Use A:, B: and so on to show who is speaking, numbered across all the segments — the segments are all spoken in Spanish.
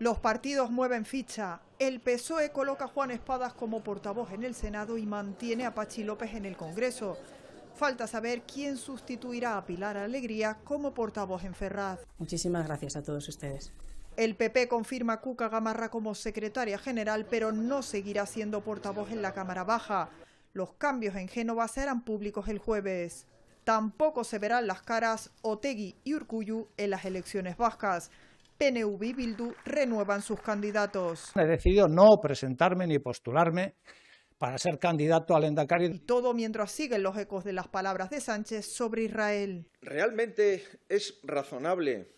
A: Los partidos mueven ficha. El PSOE coloca a Juan Espadas como portavoz en el Senado y mantiene a Pachi López en el Congreso. Falta saber quién sustituirá a Pilar Alegría como portavoz en Ferraz.
B: Muchísimas gracias a todos ustedes.
A: El PP confirma a Cuca Gamarra como secretaria general, pero no seguirá siendo portavoz en la Cámara Baja. Los cambios en Génova serán públicos el jueves. Tampoco se verán las caras Otegui y Urcuyu en las elecciones vascas. PNV y Bildu renuevan sus candidatos.
C: He decidido no presentarme ni postularme para ser candidato al
A: Endacari. Y todo mientras siguen los ecos de las palabras de Sánchez sobre Israel.
D: ¿Realmente es razonable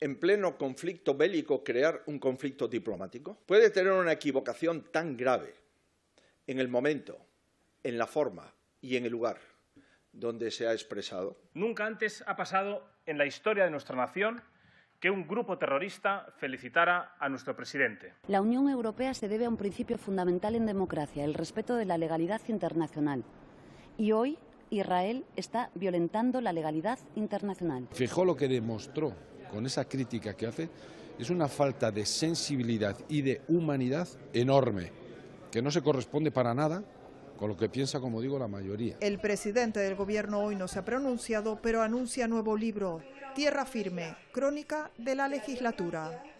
D: en pleno conflicto bélico crear un conflicto diplomático? ¿Puede tener una equivocación tan grave en el momento, en la forma y en el lugar donde se ha expresado?
E: Nunca antes ha pasado en la historia de nuestra nación que un grupo terrorista felicitara a nuestro presidente.
B: La Unión Europea se debe a un principio fundamental en democracia, el respeto de la legalidad internacional. Y hoy Israel está violentando la legalidad internacional.
F: Fijó lo que demostró con esa crítica que hace, es una falta de sensibilidad y de humanidad enorme, que no se corresponde para nada con lo que piensa, como digo, la mayoría.
A: El presidente del gobierno hoy no se ha pronunciado, pero anuncia nuevo libro, Tierra Firme, Crónica de la Legislatura.